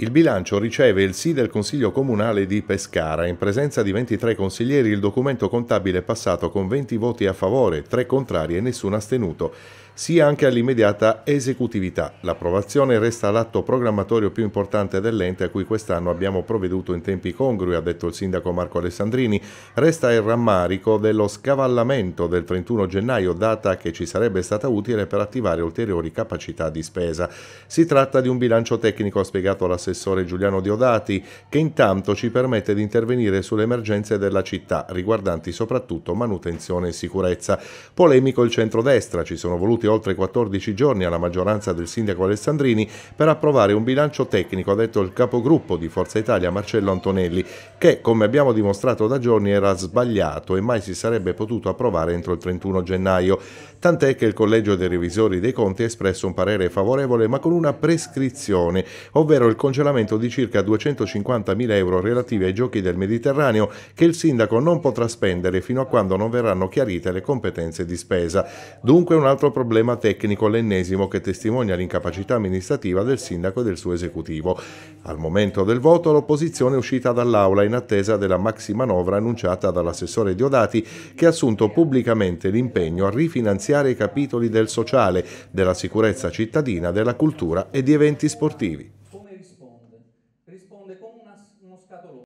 Il bilancio riceve il sì del Consiglio Comunale di Pescara. In presenza di 23 consiglieri il documento contabile è passato con 20 voti a favore, 3 contrari e nessun astenuto sia anche all'immediata esecutività. L'approvazione resta l'atto programmatorio più importante dell'ente a cui quest'anno abbiamo provveduto in tempi congrui, ha detto il sindaco Marco Alessandrini. Resta il rammarico dello scavallamento del 31 gennaio, data che ci sarebbe stata utile per attivare ulteriori capacità di spesa. Si tratta di un bilancio tecnico, ha spiegato l'assessore Giuliano Diodati, che intanto ci permette di intervenire sulle emergenze della città, riguardanti soprattutto manutenzione e sicurezza. Polemico il centrodestra, ci sono voluti oltre 14 giorni alla maggioranza del sindaco Alessandrini per approvare un bilancio tecnico, ha detto il capogruppo di Forza Italia Marcello Antonelli, che come abbiamo dimostrato da giorni era sbagliato e mai si sarebbe potuto approvare entro il 31 gennaio, tant'è che il collegio dei revisori dei conti ha espresso un parere favorevole ma con una prescrizione, ovvero il congelamento di circa 250.000 euro relativi ai giochi del Mediterraneo che il sindaco non potrà spendere fino a quando non verranno chiarite le competenze di spesa. Dunque un altro problema problema tecnico l'ennesimo che testimonia l'incapacità amministrativa del sindaco e del suo esecutivo. Al momento del voto l'opposizione è uscita dall'aula in attesa della maxi manovra annunciata dall'assessore Diodati che ha assunto pubblicamente l'impegno a rifinanziare i capitoli del sociale, della sicurezza cittadina, della cultura e di eventi sportivi.